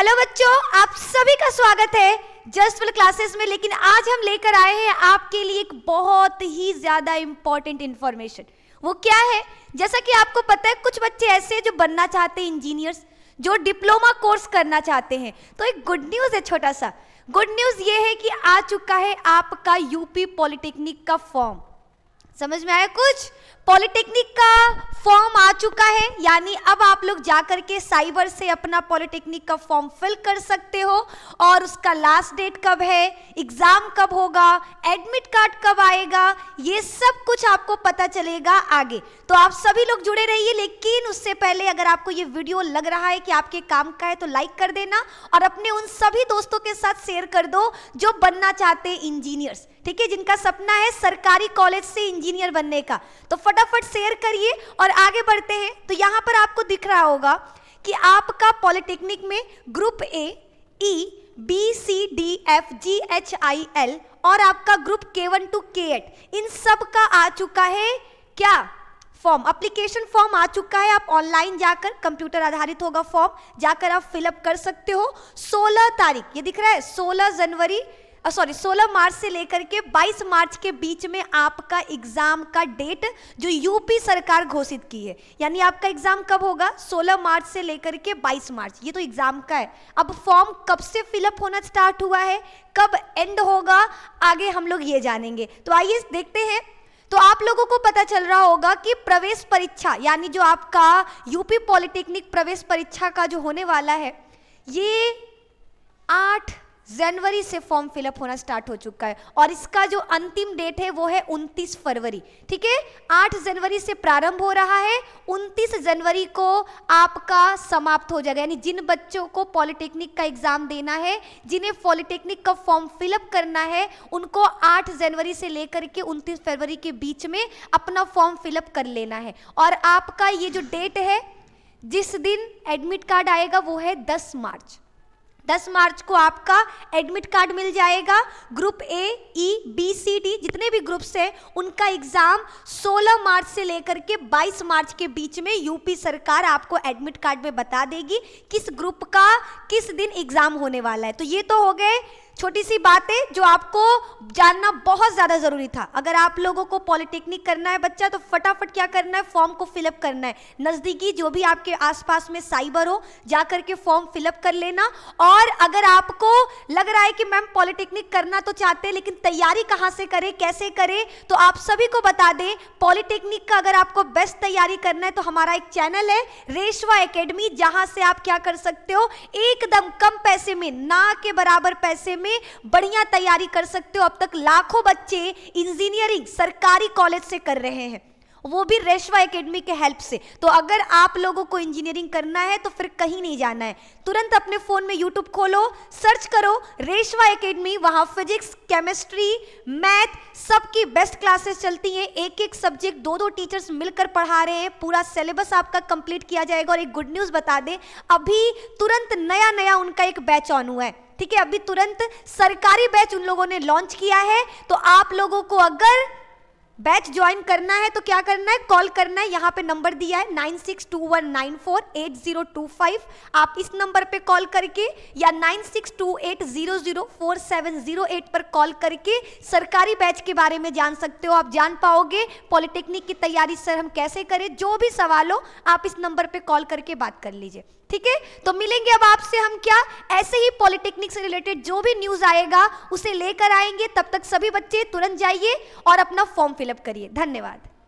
hello बच्चों आप सभी का स्वागत है जस्ट क्लासेस में लेकिन आज हम लेकर आए हैं आपके लिए एक बहुत ही ज्यादा इंपॉर्टेंट इंफॉर्मेशन वो क्या है जैसा कि आपको पता है कुछ बच्चे ऐसे हैं जो बनना चाहते हैं इंजीनियर्स जो डिप्लोमा कोर्स करना चाहते हैं तो एक गुड न्यूज़ है छोटा सा गुड न्यूज़ ये है कि आ चुका है आपका यूपी पॉलिटेक्निक का फॉर्म समझ में आया कुछ पॉलिटेक्निक का फॉर्म आ चुका है यानी अब आप लोग जाकर के साइबर से अपना पॉलिटेक्निक का फॉर्म फिल कर सकते हो और उसका लास्ट डेट कब है एग्जाम कब होगा एडमिट कार्ड कब आएगा ये सब कुछ आपको पता चलेगा आगे तो आप सभी लोग जुड़े रहिए लेकिन उससे पहले अगर आपको ये वीडियो लग रहा है कि आपके काम का है तो लाइक कर देना और अपने उन सभी दोस्तों के साथ शेयर कर दो जो बनना चाहते इंजीनियर्स ठीक है जिनका सपना है सरकारी कॉलेज से इंजीनियर बनने का तो फटाफट शेयर करिए और आगे बढ़ते हैं तो यहाँ पर आपको दिख रहा होगा कि आपका पॉलिटेक्निक में group A E B C D F G H I L और आपका group K one two K eight इन सब का आ चुका है क्या फॉर्म अप्लीकेशन फॉर्म आ चुका है आप ऑनलाइन जाकर कंप्यूटर आधारित होगा फॉर्म जाकर आप फिलअप कर सकते हो 16 तारीख ये दिख रहा है 16 जनवरी सॉरी 16 मार्च से लेकर के 22 मार्च के बीच में आपका एग्जाम का डेट जो यूपी सरकार घोषित की है यानी आपका एग्जाम कब होगा 16 मार्च से लेकर के 22 मार्च ये तो एग्जाम का है अब फॉर्म कब से फिलअप होना स्टार्ट हुआ है कब एंड होगा आगे हम लोग ये जानेंगे तो आइए देखते हैं तो आप लोगों को पता चल रहा होगा कि प्रवेश परीक्षा यानी जो आपका यूपी पॉलिटेक्निक प्रवेश परीक्षा का जो होने वाला है ये आठ जनवरी से फॉर्म फिलअप होना स्टार्ट हो चुका है और इसका जो अंतिम डेट है वो है 29 फरवरी ठीक है 8 जनवरी से प्रारंभ हो रहा है 29 जनवरी को आपका समाप्त हो जाएगा यानी जिन बच्चों को पॉलिटेक्निक का एग्जाम देना है जिन्हें पॉलिटेक्निक का फॉर्म फिलअप करना है उनको 8 जनवरी से लेकर के 29 फरवरी के बीच में अपना फॉर्म फिलअप कर लेना है और आपका ये जो डेट है जिस दिन एडमिट कार्ड आएगा वो है दस मार्च दस मार्च को आपका एडमिट कार्ड मिल जाएगा group A E B C D जितने भी ग्रुप्स हैं उनका एग्जाम 16 मार्च से लेकर के 22 मार्च के बीच में यूपी सरकार आपको एडमिट कार्ड में बता देगी किस ग्रुप का किस दिन एग्जाम होने वाला है तो ये तो हो गए छोटी सी बातें जो आपको जानना बहुत ज़्यादा ज़रूरी था अगर आप लोगों को पॉलिटेक्निक करना है बच्चा तो फटाफट क्या करना है फॉर्म को फिलअप करना है नज़दीकी जो भी आपके आसपास में साइबर हो जाकर के फॉर्म फिलअप कर लेना और अगर आपको लग रहा है कि मैम पॉलिटेक्निक करना तो चाहते हैं लेकिन तैयारी कहाँ से करें कैसे करें तो आप सभी को बता दें पॉलिटेक्निक का अगर आपको बेस्ट तैयारी करना है तो हमारा एक चैनल है रेशवा अकेडमी जहां से आप क्या कर सकते हो एकदम कम पैसे में ना के बराबर पैसे में में बढ़िया तैयारी कर सकते हो अब तक लाखों बच्चे इंजीनियरिंग सरकारी कॉलेज से कर रहे हैं वो भी रेशवा एकेडमी के हेल्प से तो अगर आप लोगों को इंजीनियरिंग करना है तो फिर कहीं नहीं जाना है तुरंत अपने फ़ोन में यूट्यूब खोलो सर्च करो रेशवा एकेडमी वहां फिजिक्स केमिस्ट्री मैथ सबकी बेस्ट क्लासेस चलती हैं एक एक सब्जेक्ट दो दो टीचर्स मिलकर पढ़ा रहे हैं पूरा सिलेबस आपका कंप्लीट किया जाएगा और एक गुड न्यूज़ बता दें अभी तुरंत नया नया उनका एक बैच ऑन हुआ है ठीक है अभी तुरंत सरकारी बैच उन लोगों ने लॉन्च किया है तो आप लोगों को अगर बैच ज्वाइन करना है तो क्या करना है कॉल करना है यहाँ पे नंबर दिया है nine six two one nine four eight zero two five आप इस नंबर पे कॉल करके या nine six two eight zero zero four seven zero eight पर कॉल करके सरकारी बैच के बारे में जान सकते हो आप जान पाओगे पॉलिटेक्निक की तैयारी सर हम कैसे करें जो भी सवाल हो आप इस नंबर पर कॉल करके बात कर लीजिए ठीक है तो मिलेंगे अब आपसे हम क्या ऐसे ही पॉलिटेक्निक से रिलेटेड जो भी न्यूज आएगा उसे लेकर आएंगे तब तक सभी बच्चे तुरंत जाइए और अपना फॉर्म फिलअप करिए धन्यवाद